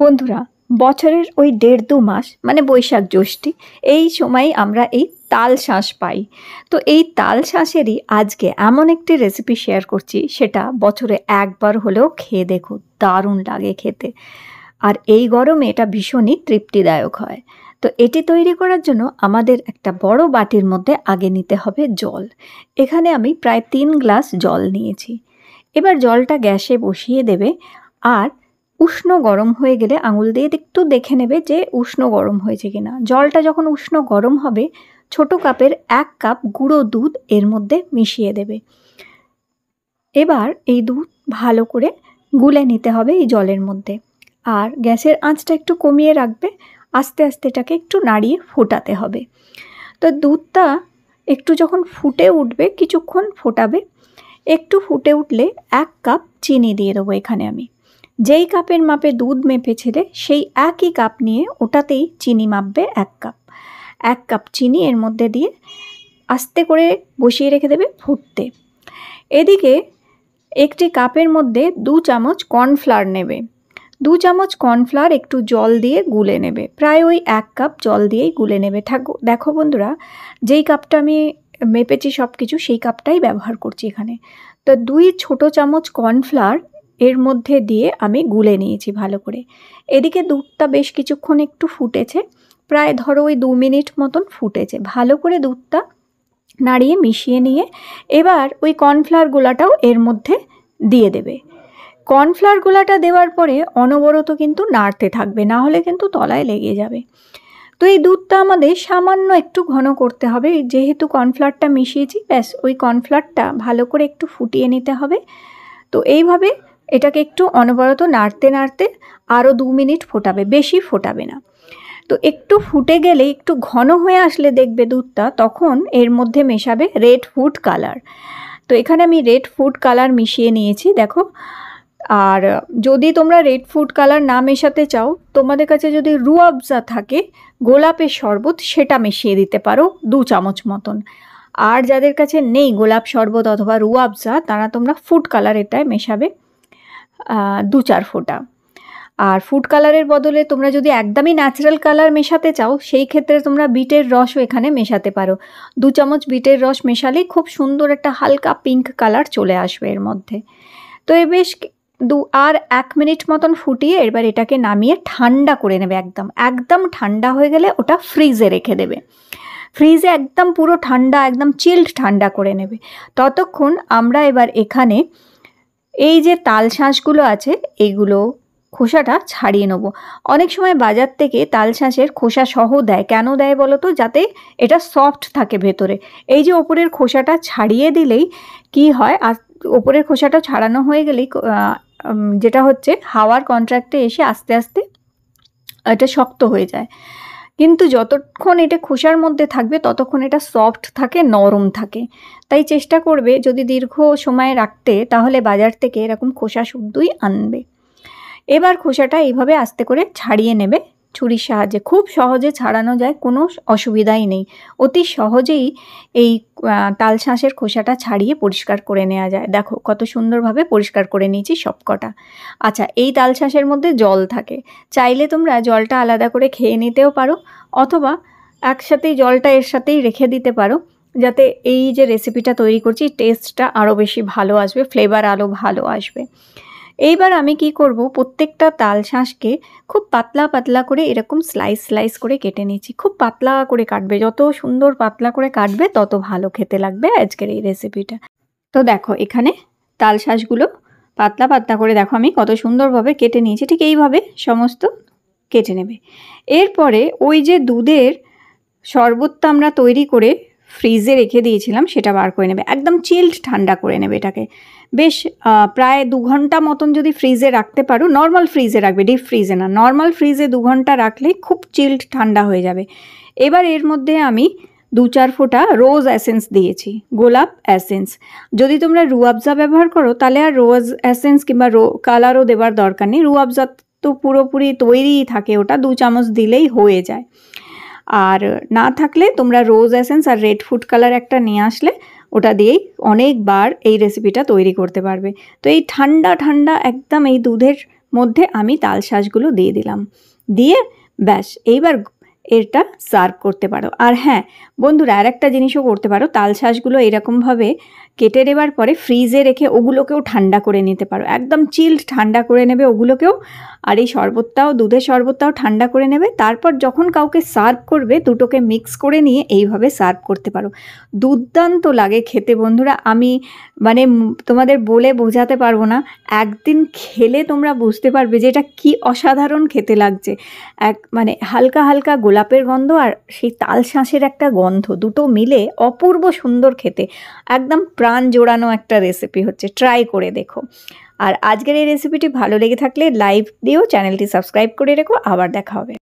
বন্ধুরা বছরের ওই দেড় দু মাস মানে বৈশাখ জ্যৈষ্ঠী এই সময় আমরা এই তাল শাঁস পাই তো এই তাল শাঁসেরই আজকে এমন একটি রেসিপি শেয়ার করছি সেটা বছরে একবার হলেও খেয়ে দেখো দারুণ লাগে খেতে আর এই গরমে এটা ভীষণই তৃপ্তিদায়ক হয় তো এটি তৈরি করার জন্য আমাদের একটা বড় বাটির মধ্যে আগে নিতে হবে জল এখানে আমি প্রায় তিন গ্লাস জল নিয়েছি এবার জলটা গ্যাসে বসিয়ে দেবে আর উষ্ণ গরম হয়ে গেলে আঙুল দিয়ে একটু দেখে নেবে যে উষ্ণ গরম হয়েছে কিনা জলটা যখন উষ্ণ গরম হবে ছোট কাপের এক কাপ গুঁড়ো দুধ এর মধ্যে মিশিয়ে দেবে এবার এই দুধ ভালো করে গুলে নিতে হবে এই জলের মধ্যে আর গ্যাসের আঁচটা একটু কমিয়ে রাখবে আস্তে আস্তে এটাকে একটু নাড়িয়ে ফোটাতে হবে তো দুধটা একটু যখন ফুটে উঠবে কিছুক্ষণ ফোটাবে একটু ফুটে উঠলে এক কাপ চিনি দিয়ে দেবো এখানে আমি যেই কাপের মাপে দুধ মেপেছিলে সেই একই কাপ নিয়ে ওটাতেই চিনি মাপবে এক কাপ এক কাপ চিনি এর মধ্যে দিয়ে আস্তে করে বসিয়ে রেখে দেবে ফুটতে এদিকে একটি কাপের মধ্যে দু চামচ কর্নফ্লাওয়ার নেবে দু চামচ কর্নফ্লাওয়ার একটু জল দিয়ে গুলে নেবে প্রায় ওই এক কাপ জল দিয়েই গুলে নেবে থাকো দেখো বন্ধুরা যেই কাপটা আমি মেপেছি সব কিছু সেই কাপটাই ব্যবহার করছি এখানে তো দুই ছোট চামচ কর্নফ্লাওয়ার এর মধ্যে দিয়ে আমি গুলে নিয়েছি ভালো করে এদিকে দুধটা বেশ কিছুক্ষণ একটু ফুটেছে প্রায় ধরো ওই দু মিনিট মতন ফুটেছে ভালো করে দুধটা নাড়িয়ে মিশিয়ে নিয়ে এবার ওই কর্নফ্লাওয়ার গোলাটাও এর মধ্যে দিয়ে দেবে কর্নফ্লাওয়ার গোলাটা দেওয়ার পরে অনবরত কিন্তু নাড়তে থাকবে না হলে কিন্তু তলায় লেগে যাবে তো এই দুধটা আমাদের সামান্য একটু ঘন করতে হবে যেহেতু কর্নফ্লাওয়ারটা মিশিয়েছি ব্যাস ওই কর্নফ্লাওয়ারটা ভালো করে একটু ফুটিয়ে নিতে হবে তো এইভাবে এটাকে একটু অনবরত নাড়তে নাড়তে আরও দু মিনিট ফোটাবে বেশি ফোটাবে না তো একটু ফুটে গেলে একটু ঘন হয়ে আসলে দেখবে দুধটা তখন এর মধ্যে মেশাবে রেড ফুড কালার তো এখানে আমি রেড ফুড কালার মিশিয়ে নিয়েছি দেখো আর যদি তোমরা রেড ফুড কালার না মেশাতে চাও তোমাদের কাছে যদি রুয়াবজা থাকে গোলাপের শরবত সেটা মিশিয়ে দিতে পারো দু চামচ মতন আর যাদের কাছে নেই গোলাপ শরবত অথবা রুয়াবজা তারা তোমরা ফুড কালার এটায় মেশাবে দু চার ফোঁটা আর ফুড কালারের বদলে তোমরা যদি একদমই ন্যাচারাল কালার মেশাতে চাও সেই ক্ষেত্রে তোমরা বিটের রসও এখানে মেশাতে পারো দু চামচ বিটের রস মেশালেই খুব সুন্দর একটা হালকা পিঙ্ক কালার চলে আসবে এর মধ্যে তো এ বেশ দু আর এক মিনিট মতন ফুটিয়ে এবার এটাকে নামিয়ে ঠান্ডা করে নেবে একদম একদম ঠান্ডা হয়ে গেলে ওটা ফ্রিজে রেখে দেবে ফ্রিজে একদম পুরো ঠান্ডা একদম চিল্ড ঠান্ডা করে নেবে ততক্ষণ আমরা এবার এখানে এই যে তাল শাঁসগুলো আছে এগুলো খোসাটা ছাড়িয়ে নেব অনেক সময় বাজার থেকে তাল শাঁসের খোসা সহ দেয় কেন দেয় বলো তো যাতে এটা সফট থাকে ভেতরে এই যে ওপরের খোসাটা ছাড়িয়ে দিলেই কি হয় আর ওপরের খোসাটা ছাড়ানো হয়ে গেলেই যেটা হচ্ছে হাওয়ার কন্ট্রাক্টে এসে আস্তে আস্তে এটা শক্ত হয়ে যায় কিন্তু যতক্ষণ এটা খোসার মধ্যে থাকবে ততক্ষণ এটা সফট থাকে নরম থাকে তাই চেষ্টা করবে যদি দীর্ঘ সময় রাখতে তাহলে বাজার থেকে এরকম খোসা শুদ্ধই আনবে এবার খোসাটা এইভাবে আস্তে করে ছাড়িয়ে নেবে ছুরির সাহায্যে খুব সহজে ছাড়ানো যায় কোনো অসুবিধাই নেই অতি সহজেই এই তাল শাঁসের খোসাটা ছাড়িয়ে পরিষ্কার করে নেওয়া যায় দেখো কত সুন্দরভাবে পরিষ্কার করে নিয়েছি সবকটা আচ্ছা এই তাল শাঁসের মধ্যে জল থাকে চাইলে তোমরা জলটা আলাদা করে খেয়ে নিতেও পারো অথবা একসাথেই জলটা এর সাথেই রেখে দিতে পারো যাতে এই যে রেসিপিটা তৈরি করছি টেস্টটা আরও বেশি ভালো আসবে ফ্লেভার আরও ভালো আসবে এইবার আমি কি করব প্রত্যেকটা তাল শাঁসকে খুব পাতলা পাতলা করে এরকম স্লাইস স্লাইস করে কেটে নিয়েছি খুব পাতলা করে কাটবে যত সুন্দর পাতলা করে কাটবে তত ভালো খেতে লাগবে আজকের এই রেসিপিটা তো দেখো এখানে তাল শাঁসগুলো পাতলা পাতলা করে দেখো আমি কত সুন্দরভাবে কেটে নিয়েছি ঠিক এইভাবে সমস্ত কেটে নেবে এরপরে ওই যে দুধের শরবতটা আমরা তৈরি করে ফ্রিজে রেখে দিয়েছিলাম সেটা বার করে নেবে একদম চিল্ড ঠান্ডা করে নেবে এটাকে বেশ প্রায় দু ঘন্টা মতন যদি ফ্রিজে রাখতে পারো নর্মাল ফ্রিজে রাখবে ডিপ ফ্রিজে না নর্মাল ফ্রিজে দু ঘন্টা রাখলে খুব চিল্ড ঠান্ডা হয়ে যাবে এবার এর মধ্যে আমি দু চার ফোঁটা রোজ অ্যাসেন্স দিয়েছি গোলাপ অ্যাসেন্স যদি তোমরা রুয়াবজা ব্যবহার করো তাহলে আর রোজ অ্যাসেন্স কিংবা রো কালারও দেবার দরকার নেই রুয়াবজা তো পুরোপুরি তৈরিই থাকে ওটা দু চামচ দিলেই হয়ে যায় আর না থাকলে তোমরা রোজ অ্যাসেন্স আর রেড ফুড কালার একটা নিয়ে আসলে ওটা দিয়েই অনেকবার এই রেসিপিটা তৈরি করতে পারবে তো এই ঠান্ডা ঠান্ডা একদম এই দুধের মধ্যে আমি তাল শাঁসগুলো দিয়ে দিলাম দিয়ে ব্যাস এইবার এটা সার্ভ করতে পারো আর হ্যাঁ বন্ধুরা আর একটা জিনিসও করতে পারো তাল শাঁসগুলো এরকমভাবে কেটে দেবার পরে ফ্রিজে রেখে ওগুলোকেও ঠান্ডা করে নিতে পারো একদম চিল্ড ঠান্ডা করে নেবে ওগুলোকেও আর এই শরবতটাও দুধের শরবতটাও ঠান্ডা করে নেবে তারপর যখন কাউকে সার্ভ করবে দুটোকে মিক্স করে নিয়ে এইভাবে সার্ভ করতে পারো দুর্দান্ত লাগে খেতে বন্ধুরা আমি মানে তোমাদের বলে বোঝাতে পারবো না একদিন খেলে তোমরা বুঝতে পারবে যে এটা কী অসাধারণ খেতে লাগছে এক মানে হালকা হালকা গোলাপের গন্ধ আর সেই তাল শাঁসের একটা গন্ধ দুটো মিলে অপূর্ব সুন্দর খেতে একদম প্রাণ জোড়ানো একটা রেসিপি হচ্ছে ট্রাই করে দেখো আর আজকের এই রেসিপিটি ভালো লেগে থাকলে লাইভ দিও চ্যানেলটি সাবস্ক্রাইব করে রেখো আবার দেখা হবে